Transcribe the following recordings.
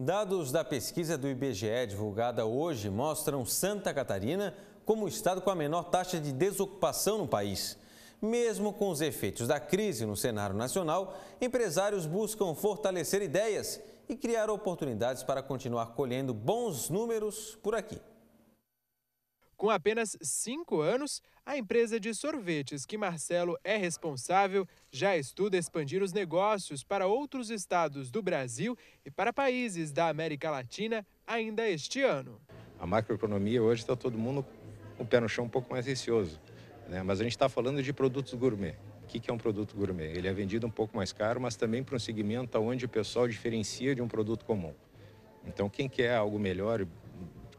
Dados da pesquisa do IBGE divulgada hoje mostram Santa Catarina como o estado com a menor taxa de desocupação no país. Mesmo com os efeitos da crise no cenário nacional, empresários buscam fortalecer ideias e criar oportunidades para continuar colhendo bons números por aqui. Com apenas cinco anos, a empresa de sorvetes que Marcelo é responsável já estuda expandir os negócios para outros estados do Brasil e para países da América Latina ainda este ano. A macroeconomia hoje está todo mundo com o pé no chão um pouco mais receoso, né? mas a gente está falando de produtos gourmet. O que é um produto gourmet? Ele é vendido um pouco mais caro, mas também para um segmento onde o pessoal diferencia de um produto comum. Então, quem quer algo melhor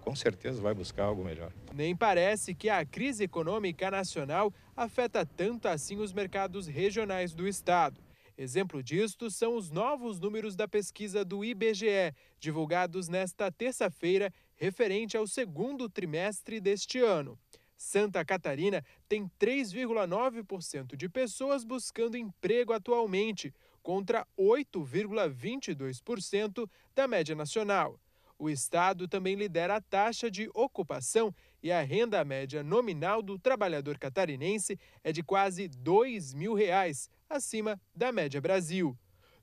com certeza vai buscar algo melhor. Nem parece que a crise econômica nacional afeta tanto assim os mercados regionais do estado. Exemplo disto são os novos números da pesquisa do IBGE, divulgados nesta terça-feira, referente ao segundo trimestre deste ano. Santa Catarina tem 3,9% de pessoas buscando emprego atualmente, contra 8,22% da média nacional. O Estado também lidera a taxa de ocupação e a renda média nominal do trabalhador catarinense é de quase R$ 2 mil, reais, acima da média Brasil.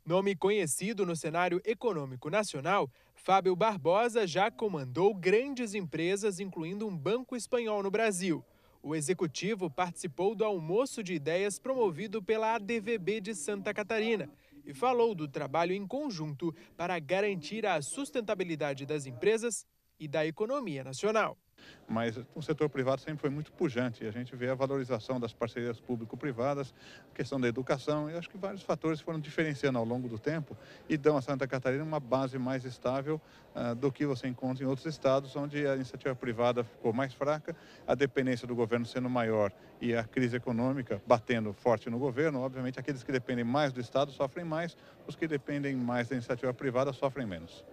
Nome conhecido no cenário econômico nacional, Fábio Barbosa já comandou grandes empresas, incluindo um banco espanhol no Brasil. O executivo participou do almoço de ideias promovido pela ADVB de Santa Catarina e falou do trabalho em conjunto para garantir a sustentabilidade das empresas e da economia nacional mas o setor privado sempre foi muito pujante e a gente vê a valorização das parcerias público-privadas, a questão da educação, e acho que vários fatores foram diferenciando ao longo do tempo e dão a Santa Catarina uma base mais estável uh, do que você encontra em outros estados, onde a iniciativa privada ficou mais fraca, a dependência do governo sendo maior e a crise econômica batendo forte no governo, obviamente aqueles que dependem mais do Estado sofrem mais, os que dependem mais da iniciativa privada sofrem menos.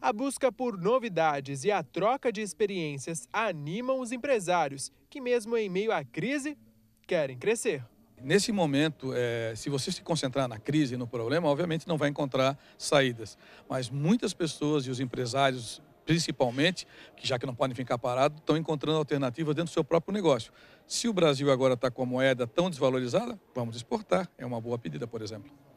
A busca por novidades e a troca de experiências animam os empresários, que, mesmo em meio à crise, querem crescer. Nesse momento, é, se você se concentrar na crise, e no problema, obviamente não vai encontrar saídas. Mas muitas pessoas e os empresários, principalmente, que já que não podem ficar parados, estão encontrando alternativas dentro do seu próprio negócio. Se o Brasil agora está com a moeda tão desvalorizada, vamos exportar. É uma boa pedida, por exemplo.